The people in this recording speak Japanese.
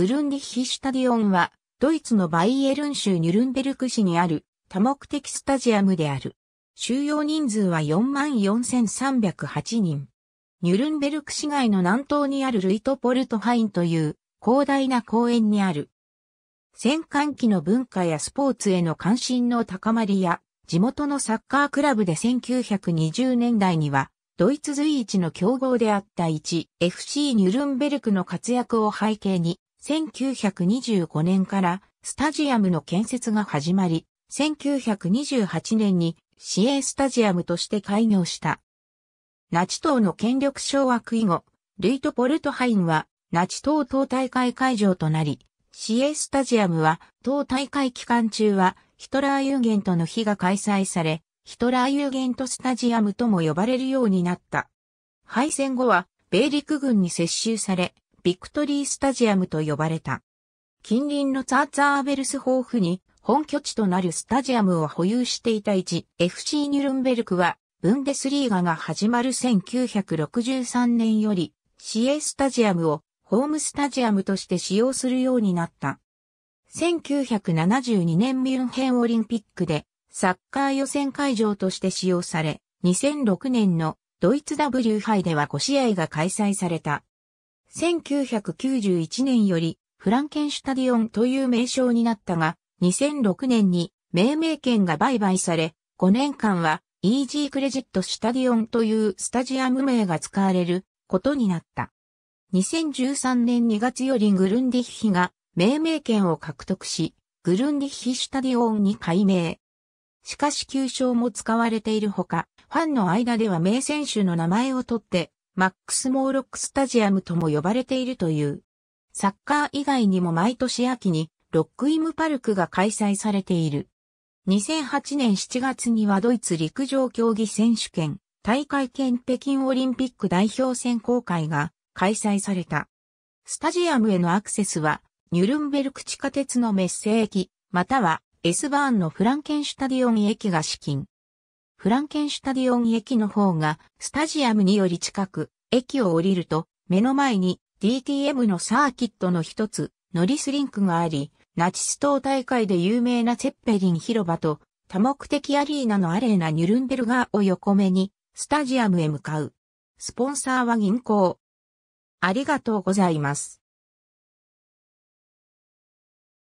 グルンディッヒシュタディオンは、ドイツのバイエルン州ニュルンベルク市にある多目的スタジアムである。収容人数は44,308人。ニュルンベルク市街の南東にあるルイトポルトハインという広大な公園にある。戦艦機の文化やスポーツへの関心の高まりや、地元のサッカークラブで1920年代には、ドイツ随一の強豪であった1、FC ニュルンベルクの活躍を背景に、1925年からスタジアムの建設が始まり、1928年に市営スタジアムとして開業した。ナチ党の権力掌握以後、ルイト・ポルトハインはナチ党党大会会場となり、市営スタジアムは党大会期間中はヒトラー・ユーゲントの日が開催され、ヒトラー・ユーゲントスタジアムとも呼ばれるようになった。敗戦後は米陸軍に接収され、ビクトリースタジアムと呼ばれた。近隣のツァーツァーベルスホーフに本拠地となるスタジアムを保有していた一 FC ニュルンベルクは、ブンデスリーガが始まる1963年より、CA スタジアムをホームスタジアムとして使用するようになった。1972年ミュンヘンオリンピックでサッカー予選会場として使用され、2006年のドイツ W 杯では5試合が開催された。1991年よりフランケンシュタディオンという名称になったが、2006年に命名権が売買され、5年間はイージークレジットシュタディオンというスタジアム名が使われることになった。2013年2月よりグルンディッヒが命名権を獲得し、グルンディッヒシュタディオンに改名。しかし旧称も使われているほか、ファンの間では名選手の名前を取ってマックス・モーロック・スタジアムとも呼ばれているという。サッカー以外にも毎年秋にロックイムパルクが開催されている。2008年7月にはドイツ陸上競技選手権大会兼北京オリンピック代表選考会が開催された。スタジアムへのアクセスはニュルンベルク地下鉄のメッセ駅またはエスバーンのフランケンシュタディオン駅が資金。フランケンシュタディオン駅の方がスタジアムにより近く、駅を降りると目の前に DTM のサーキットの一つ、ノリスリンクがあり、ナチス党大会で有名なセッペリン広場と多目的アリーナのアレーナニュルンベルガーを横目にスタジアムへ向かう。スポンサーは銀行。ありがとうございます。